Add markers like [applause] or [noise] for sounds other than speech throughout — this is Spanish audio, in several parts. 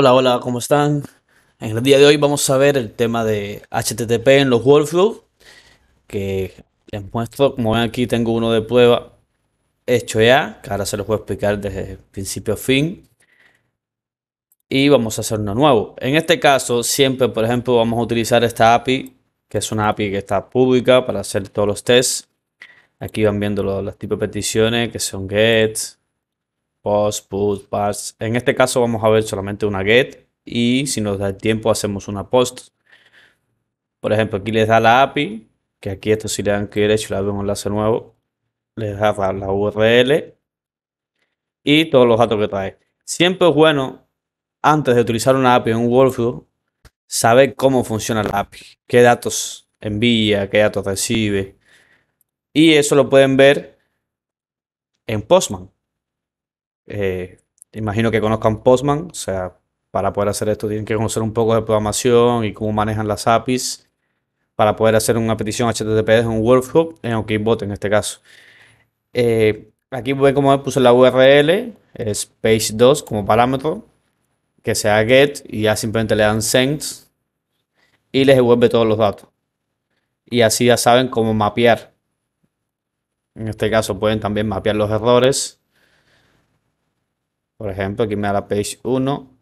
Hola, hola, ¿cómo están? En el día de hoy vamos a ver el tema de HTTP en los workflows, que les muestro, como ven aquí tengo uno de prueba hecho ya, que ahora se los voy a explicar desde principio a fin. Y vamos a hacer uno nuevo. En este caso, siempre, por ejemplo, vamos a utilizar esta API, que es una API que está pública para hacer todos los tests. Aquí van viendo los, los tipos de peticiones, que son GETs, post, put, pass. En este caso vamos a ver solamente una get y si nos da tiempo hacemos una post. Por ejemplo, aquí les da la API, que aquí esto si le dan que derecho le da un enlace nuevo, les da la URL y todos los datos que trae. Siempre es bueno, antes de utilizar una API en un workflow, saber cómo funciona la API, qué datos envía, qué datos recibe. Y eso lo pueden ver en Postman. Eh, imagino que conozcan Postman, o sea, para poder hacer esto tienen que conocer un poco de programación y cómo manejan las APIs para poder hacer una petición HTTP en un workflow, en OKBot en este caso. Eh, aquí voy como puse la URL, eh, space 2 como parámetro, que sea get y ya simplemente le dan send y les devuelve todos los datos. Y así ya saben cómo mapear. En este caso pueden también mapear los errores por ejemplo, aquí me da la page 1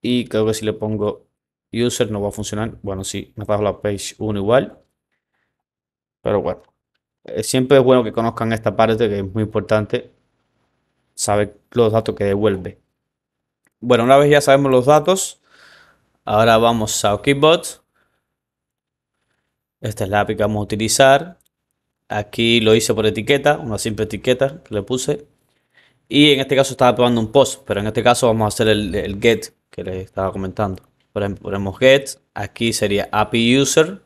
y creo que si le pongo user no va a funcionar. Bueno, sí, me bajo la page 1 igual. Pero bueno, eh, siempre es bueno que conozcan esta parte que es muy importante saber los datos que devuelve. Bueno, una vez ya sabemos los datos, ahora vamos a OkBot. Esta es la app que vamos a utilizar. Aquí lo hice por etiqueta, una simple etiqueta que le puse. Y en este caso estaba probando un post, pero en este caso vamos a hacer el, get que les estaba comentando. Por ejemplo, ponemos get, aquí sería API user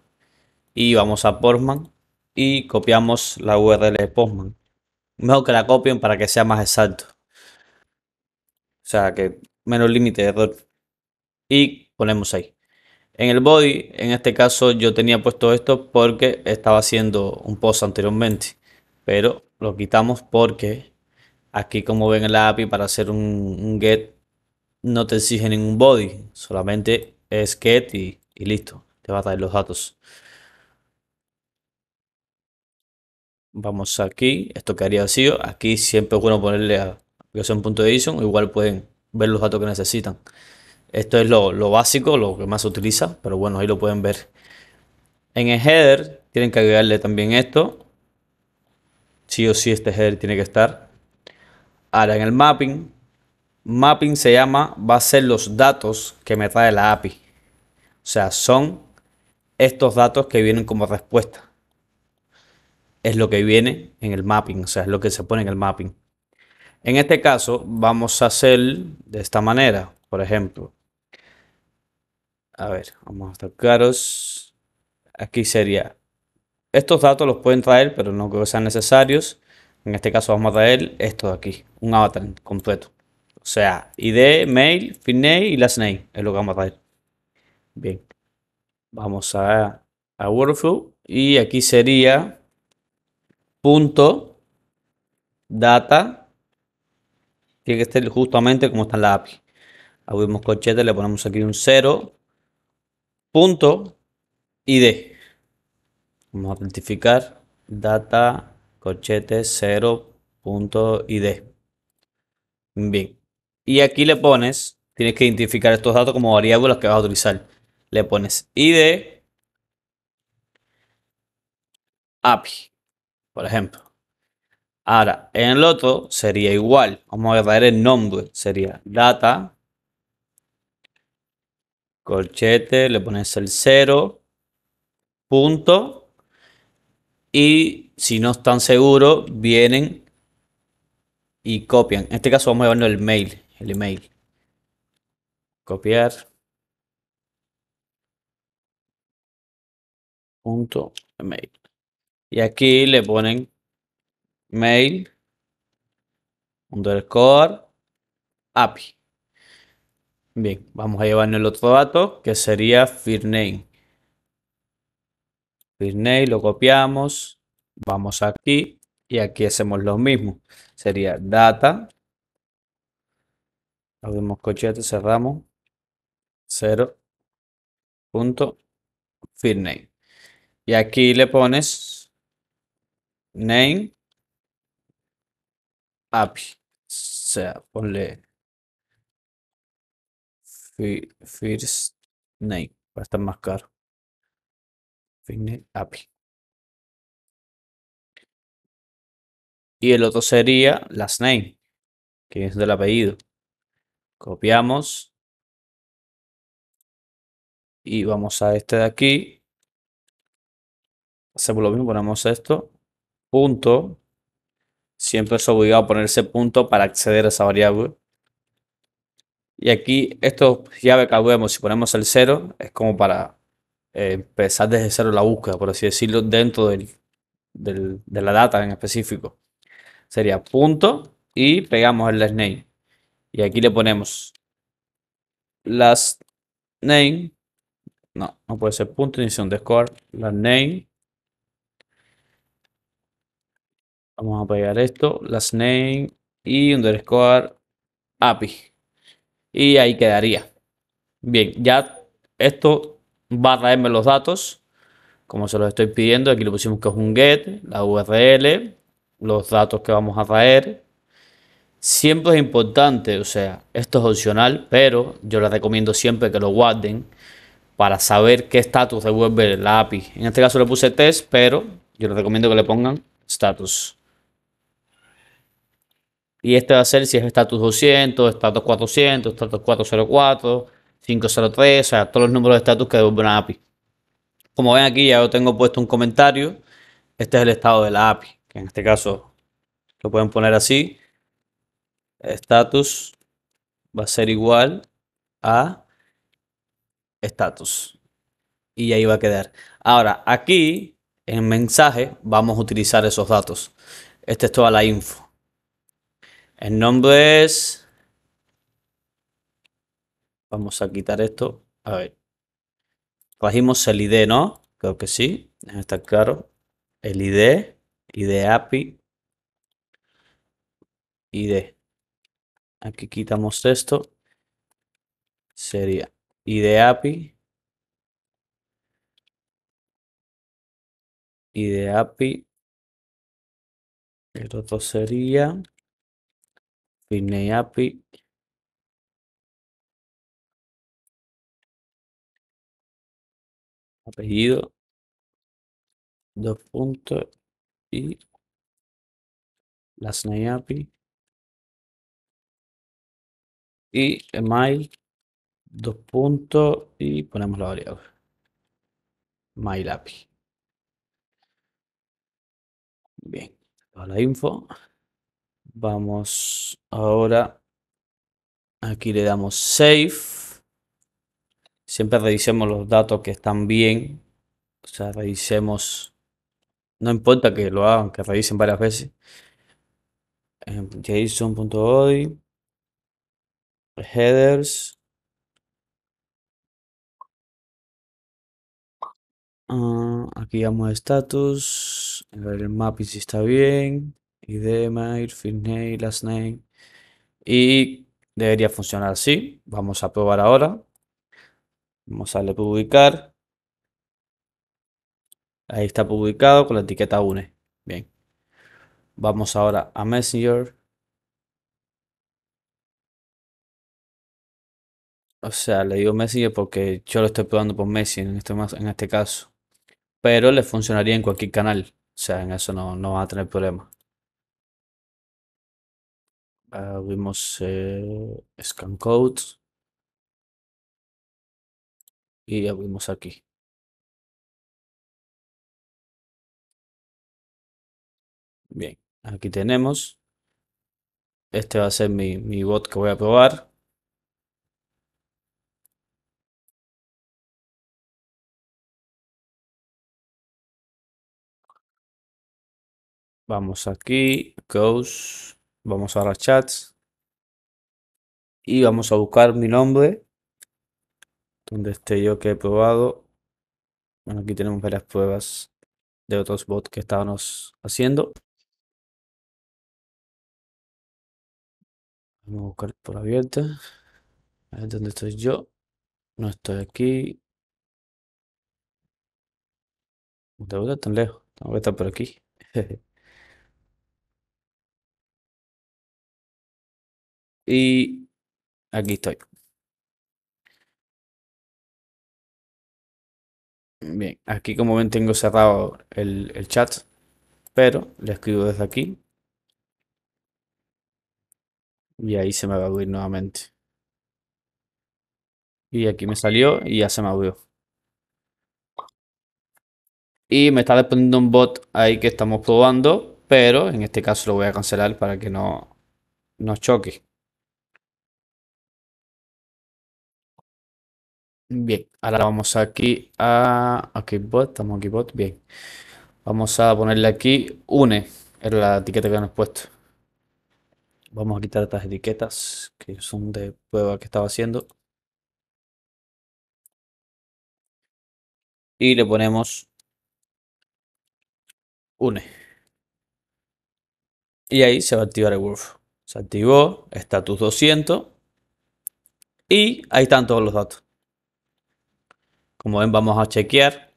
y vamos a Postman y copiamos la URL de Postman. Mejor que la copien para que sea más exacto. O sea, que menos límite de error. Y ponemos ahí. En el body, en este caso yo tenía puesto esto porque estaba haciendo un post anteriormente. Pero lo quitamos porque Aquí como ven en la API para hacer un, get no te exige ningún body, solamente es get y, listo, te va a traer los datos. Vamos aquí, esto quedaría así, aquí siempre es bueno ponerle a edición igual pueden ver los datos que necesitan. Esto es lo, lo, básico, lo que más se utiliza, pero bueno, ahí lo pueden ver. En el header tienen que agregarle también esto. Sí o sí este header tiene que estar. Ahora, en el mapping, mapping se llama, va a ser los datos que me trae la API. O sea, son estos datos que vienen como respuesta. Es lo que viene en el mapping, o sea, es lo que se pone en el mapping. En este caso, vamos a hacer de esta manera, por ejemplo. A ver, vamos a tocaros. Aquí sería, estos datos los pueden traer, pero no creo que sean necesarios. En este caso vamos a traer esto de aquí, un avatar completo. O sea, ID, mail, finname y last es lo que vamos a traer. Bien, vamos a, workflow y aquí sería punto data. Tiene que estar justamente como está en la API. Abrimos corchete, le ponemos aquí un 0. Punto ID. Vamos a identificar data corchete 0.id. Bien. Y aquí le pones, tienes que identificar estos datos como variables que vas a utilizar. Le pones id API, por ejemplo. Ahora, en el otro sería igual. Vamos a agarrar el nombre. Sería data. Corchete, le pones el 0. Punto. Y si no están seguros, vienen y copian. En este caso vamos a llevarnos el mail, el email. Copiar. Punto mail. Y aquí le ponen mail underscore API. Bien, vamos a llevarnos el otro dato que sería firname y lo copiamos, vamos aquí y aquí hacemos lo mismo. Sería data. Abrimos cochete, cerramos. 0. Punto. Y aquí le pones name API. O sea, ponle first name. Va estar más caro. Y el otro sería last name, que es del apellido. Copiamos. Y vamos a este de aquí. Hacemos lo mismo, ponemos esto. Punto. Siempre es obligado a ponerse punto para acceder a esa variable. Y aquí, esto ya vemos, si ponemos el 0, es como para empezar desde cero la búsqueda, por así decirlo, dentro del, de la data en específico. Sería punto y pegamos el last name. Y aquí le ponemos last name. No, no puede ser punto inicio underscore score. Last name. Vamos a pegar esto. Last name y underscore API. Y ahí quedaría. Bien, ya esto va a traerme los datos, como se los estoy pidiendo. Aquí le pusimos que es un get, la URL, los datos que vamos a traer. Siempre es importante, o sea, esto es opcional, pero yo les recomiendo siempre que lo guarden para saber qué estatus devuelve la API. En este caso le puse test, pero yo les recomiendo que le pongan status. Y este va a ser si es status 200, status 400, status 404 503, o sea, todos los números de estatus que devuelve una API. Como ven aquí, ya yo tengo puesto un comentario. Este es el estado de la API, que en este caso lo pueden poner así. Status va a ser igual a status. Y ahí va a quedar. Ahora, aquí en mensaje vamos a utilizar esos datos. Esta es toda la info. El nombre es Vamos a quitar esto. A ver. Cogimos el ID, ¿no? Creo que sí. Está claro. El ID. ID API. ID. Aquí quitamos esto. Sería ID API. ID API. El otro sería API. apellido, dos puntos y las Nayapi y mail, dos puntos y ponemos la variable api Bien, toda la info. Vamos ahora, aquí le damos save siempre revisemos los datos que están bien, o sea, revisemos, no importa que lo hagan, que revisen varias veces. Em, JSON.ody, headers, ah, aquí vamos a status, a ver el mapping si está bien, id, mail, first name, last name, y debería funcionar así, vamos a probar ahora. Vamos a darle publicar. Ahí está publicado con la etiqueta UNE. Bien. Vamos ahora a Messenger. O sea, le digo Messenger porque yo lo estoy probando por Messenger en este, en este caso. Pero le funcionaría en cualquier canal. O sea, en eso no, no van a tener problema. Abrimos eh, Scan Code y abrimos aquí. Bien, aquí tenemos. Este va a ser mi, mi bot que voy a probar. Vamos aquí, goes, vamos a a chats y vamos a buscar mi nombre esté yo que he probado. Bueno, aquí tenemos varias pruebas de otros bots que estábamos haciendo. Vamos a buscar por abierta. A ver dónde estoy yo. No estoy aquí. De tan lejos. Tengo que estar por aquí. [laughs] y aquí estoy. Bien, aquí como ven tengo cerrado el, chat, pero le escribo desde aquí. Y ahí se me va a abrir nuevamente. Y aquí me salió y ya se me abrió. Y me está respondiendo un bot ahí que estamos probando, pero en este caso lo voy a cancelar para que no, nos choque. Bien, ahora vamos aquí a bot, estamos aquí bot, bien. Vamos a ponerle aquí une, es la etiqueta que hemos puesto. Vamos a quitar estas etiquetas que son de prueba que estaba haciendo. Y le ponemos une. Y ahí se va a activar el Wolf. Se activó, status 200. Y ahí están todos los datos. Como ven, vamos a chequear.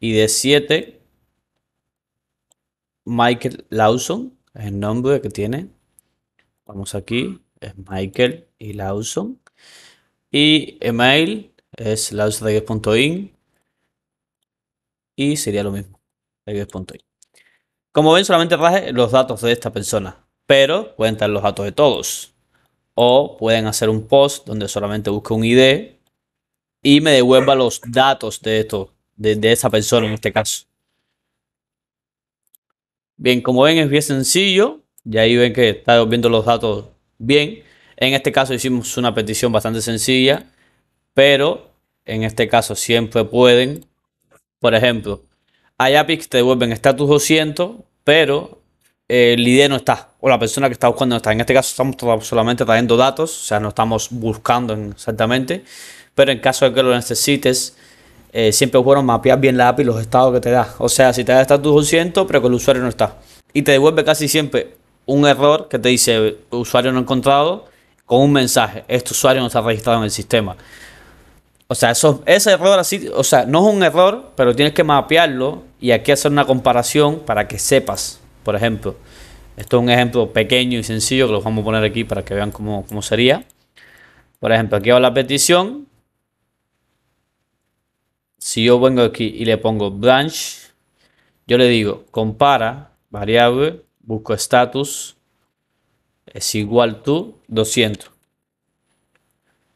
Y de 7, Michael Lawson es el nombre que tiene. Vamos aquí, es Michael y Lawson. Y email es in y sería lo mismo, in Como ven, solamente traje los datos de esta persona, pero pueden traer los datos de todos. O pueden hacer un post donde solamente busque un ID y me devuelva los datos de esto, de, esa persona en este caso. Bien, como ven es bien sencillo, y ahí ven que está viendo los datos bien. En este caso hicimos una petición bastante sencilla, pero en este caso siempre pueden, por ejemplo, hay APIs que te devuelven status 200, pero el eh, ID no está o la persona que está buscando no está. En este caso estamos solamente trayendo datos, o sea, no estamos buscando exactamente, pero en caso de que lo necesites, eh, siempre es bueno mapear bien la API los estados que te da. O sea, si te da estatus 200, pero que el usuario no está. Y te devuelve casi siempre un error que te dice usuario no encontrado con un mensaje, este usuario no está registrado en el sistema. O sea, eso, ese error así, o sea, no es un error, pero tienes que mapearlo y aquí hacer una comparación para que sepas por ejemplo. Esto es un ejemplo pequeño y sencillo que lo vamos a poner aquí para que vean cómo, sería. Por ejemplo, aquí va la petición. Si yo vengo aquí y le pongo branch, yo le digo compara variable, busco status, es igual a 200.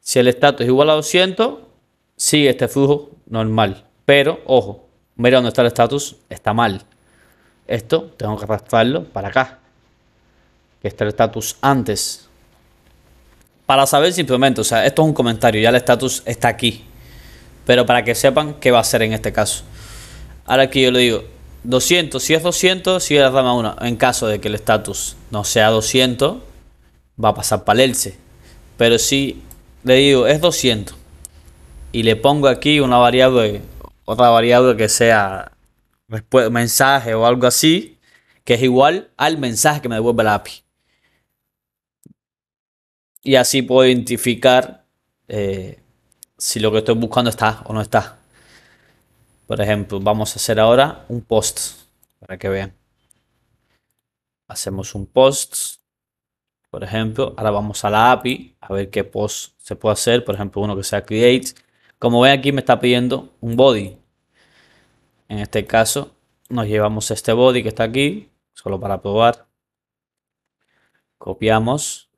Si el status es igual a 200, sigue este flujo normal. Pero, ojo, mira dónde está el status, está mal. Esto tengo que arrastrarlo para acá, que está el status antes. Para saber simplemente, o sea, esto es un comentario, ya el status está aquí. Pero para que sepan qué va a ser en este caso. Ahora aquí yo le digo 200, si es 200, sigue la rama 1. En caso de que el status no sea 200, va a pasar para el else. Pero si le digo es 200 y le pongo aquí una variable, otra variable que sea mensaje o algo así, que es igual al mensaje que me devuelve la API. Y así puedo identificar eh, si lo que estoy buscando está o no está. Por ejemplo, vamos a hacer ahora un post para que vean. Hacemos un post, por ejemplo. Ahora vamos a la API a ver qué post se puede hacer. Por ejemplo, uno que sea create. Como ven aquí me está pidiendo un body. En este caso nos llevamos este body que está aquí, solo para probar. Copiamos.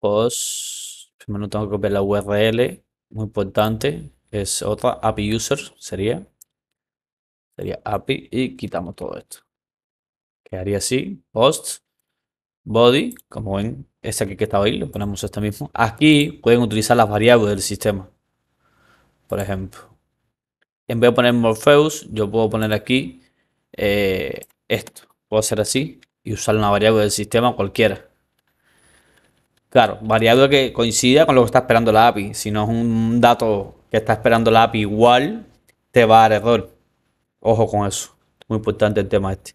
Post. Primero tengo que copiar la URL, muy importante. Es otra, API user sería. Sería API y quitamos todo esto. Quedaría así, post, body, como ven, este aquí que está ahí, lo ponemos este mismo. Aquí pueden utilizar las variables del sistema por ejemplo. En vez de poner Morpheus, yo puedo poner aquí eh, esto. Puedo hacer así y usar una variable del sistema cualquiera. Claro, variable que coincida con lo que está esperando la API. Si no es un dato que está esperando la API igual, te va a dar error. Ojo con eso. Muy importante el tema este.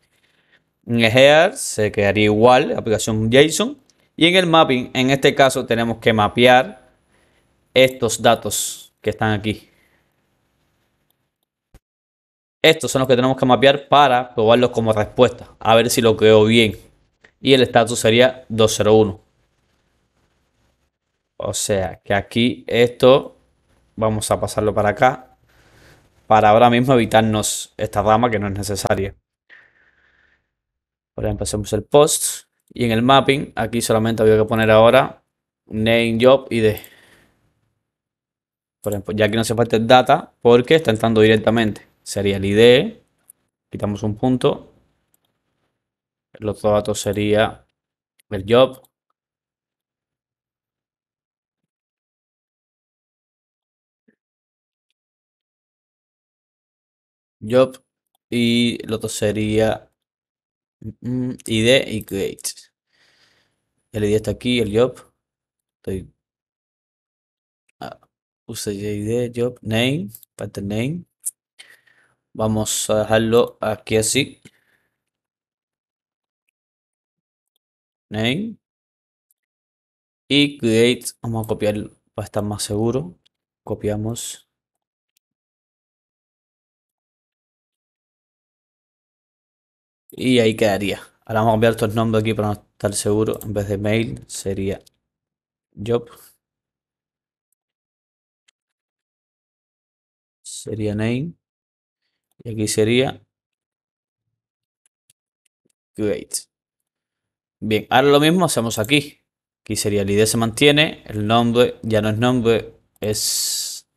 En el se quedaría igual, aplicación JSON. Y en el mapping, en este caso, tenemos que mapear estos datos que están aquí. Estos son los que tenemos que mapear para probarlos como respuesta. A ver si lo creo bien. Y el estatus sería 201. O sea que aquí esto vamos a pasarlo para acá. Para ahora mismo evitarnos esta rama que no es necesaria. Ahora hacemos el post. Y en el mapping, aquí solamente había que poner ahora name, job, ID. Por ejemplo, ya que no se falta el data porque está entrando directamente. Sería el ID, quitamos un punto. El otro dato sería el job. Job y el otro sería mm, mm, ID y create. El ID está aquí, el job. Estoy Use JD job name, pattern name. Vamos a dejarlo aquí así. Name. Y create, vamos a copiar para estar más seguro. Copiamos. Y ahí quedaría. Ahora vamos a cambiar estos nombres aquí para estar seguro. En vez de mail sería job sería name. Y aquí sería create. Bien, ahora lo mismo hacemos aquí. Aquí sería el ID se mantiene, el nombre ya no es nombre, es,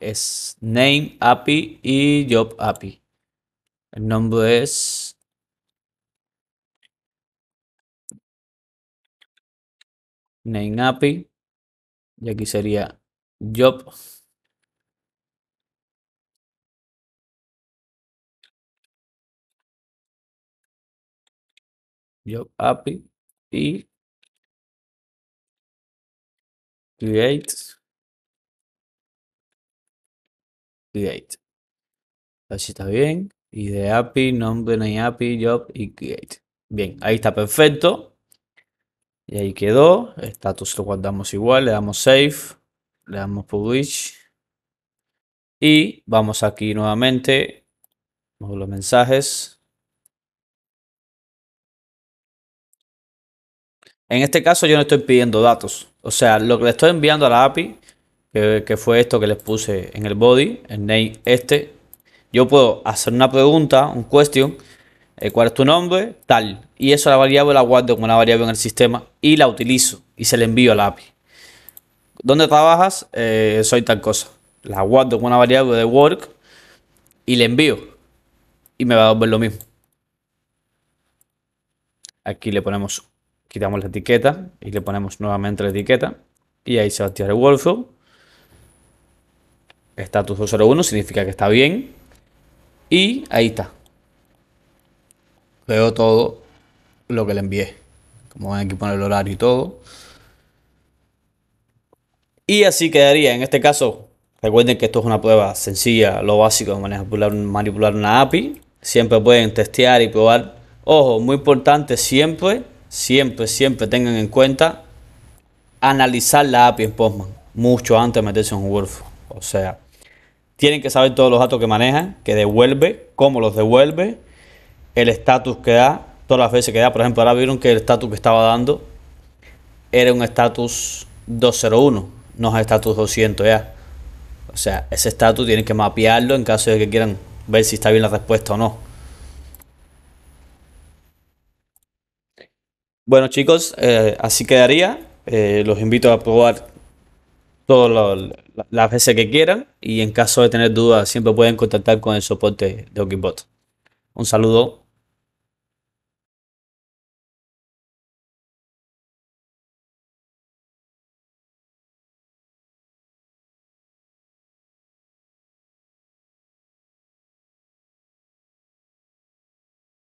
es name API y job API. El nombre es name API y aquí sería job job API y create create. Así está bien. Y de API, nombre de API, job y create. Bien, ahí está perfecto. Y ahí quedó. estatus, lo guardamos igual. Le damos save. Le damos publish. Y vamos aquí nuevamente. los mensajes. En este caso yo no estoy pidiendo datos. O sea, lo que le estoy enviando a la API, que, fue esto que les puse en el body, el name este, yo puedo hacer una pregunta, un question, eh, cuál es tu nombre, tal. Y eso la variable la guardo como una variable en el sistema y la utilizo y se la envío a la API. ¿Dónde trabajas? Eh, soy tal cosa. La guardo como una variable de work y le envío. Y me va a volver lo mismo. Aquí le ponemos quitamos la etiqueta y le ponemos nuevamente la etiqueta y ahí se va a tirar el workflow. Status 201 significa que está bien y ahí está. Veo todo lo que le envié. Como ven aquí poner el horario y todo. Y así quedaría. En este caso, recuerden que esto es una prueba sencilla, lo básico de manipular, manipular una API. Siempre pueden testear y probar. Ojo, muy importante siempre siempre, siempre tengan en cuenta analizar la API en Postman mucho antes de meterse en un workflow. O sea, tienen que saber todos los datos que manejan, que devuelve, cómo los devuelve, el estatus que da, todas las veces que da. Por ejemplo, ahora vieron que el estatus que estaba dando era un estatus 201, no es estatus 200 ya. O sea, ese estatus tienen que mapearlo en caso de que quieran ver si está bien la respuesta o no. Bueno chicos, eh, así quedaría. Eh, los invito a probar todas las veces que quieran y en caso de tener dudas siempre pueden contactar con el soporte de Okibot. Un saludo.